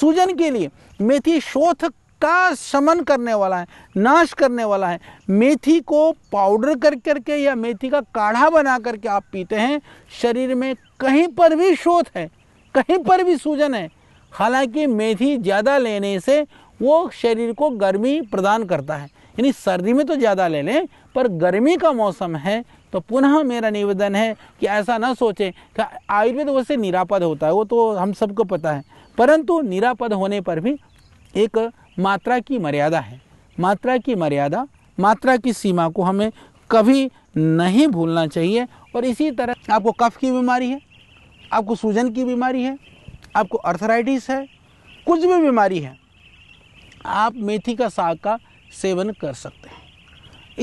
सूजन के लिए मेथी शोथ का शमन करने वाला है नाश करने वाला है मेथी को पाउडर कर करके या मेथी का काढ़ा बना करके आप पीते हैं शरीर में कहीं पर भी शोथ है कहीं पर भी सूजन है हालांकि मेथी ज़्यादा लेने से वो शरीर को गर्मी प्रदान करता है यानी सर्दी में तो ज़्यादा ले लें पर गर्मी का मौसम है तो पुनः मेरा निवेदन है कि ऐसा ना सोचें कि आयुर्वेद वैसे निरापद होता है वो तो हम सबको पता है परंतु निरापद होने पर भी एक मात्रा की मर्यादा है मात्रा की मर्यादा मात्रा की सीमा को हमें कभी नहीं भूलना चाहिए और इसी तरह आपको कफ की बीमारी है आपको सूजन की बीमारी है आपको अर्थराइटिस है कुछ भी बीमारी है आप मेथी का साग का सेवन कर सकते हैं